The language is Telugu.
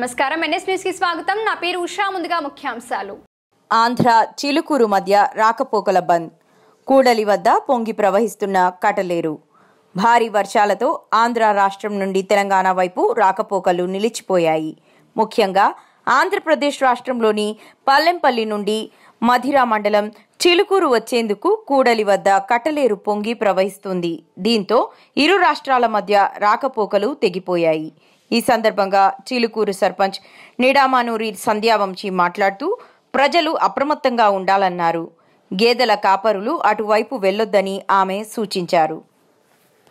నమస్కారం ఎన్ఎస్ కి స్వాగతం నా పేరు ఉషా ముందుగా ముఖ్యాంశాలు ఆంధ్ర చిలుకూరు మధ్య రాకపోకల బంద్ కూడలి వద్ద పొంగి ప్రవహిస్తున్న కటలేరు భారీ వర్షాలతో ఆంధ్ర రాష్ట్రం నుండి తెలంగాణ వైపు రాకపోకలు నిలిచిపోయాయి ముఖ్యంగా ఆంధ్రప్రదేశ్ రాష్ట్రంలోని పల్లెంపల్లి నుండి మధిరా మండలం చిలుకూరు వచ్చేందుకు కూడలి వద్ద కట్టలేరు పొంగి ప్రవహిస్తుంది దీంతో ఇరు రాష్ట్రాల మధ్య రాకపోకలు తెగిపోయాయి ఈ సందర్భంగా చీలుకూరు సర్పంచ్ నిడామానూరి సంధ్యావంశి మాట్లాడుతూ ప్రజలు అప్రమత్తంగా ఉండాలన్నారు గేదెల కాపరులు అటువైపు వెళ్లొద్దని ఆమె సూచించారు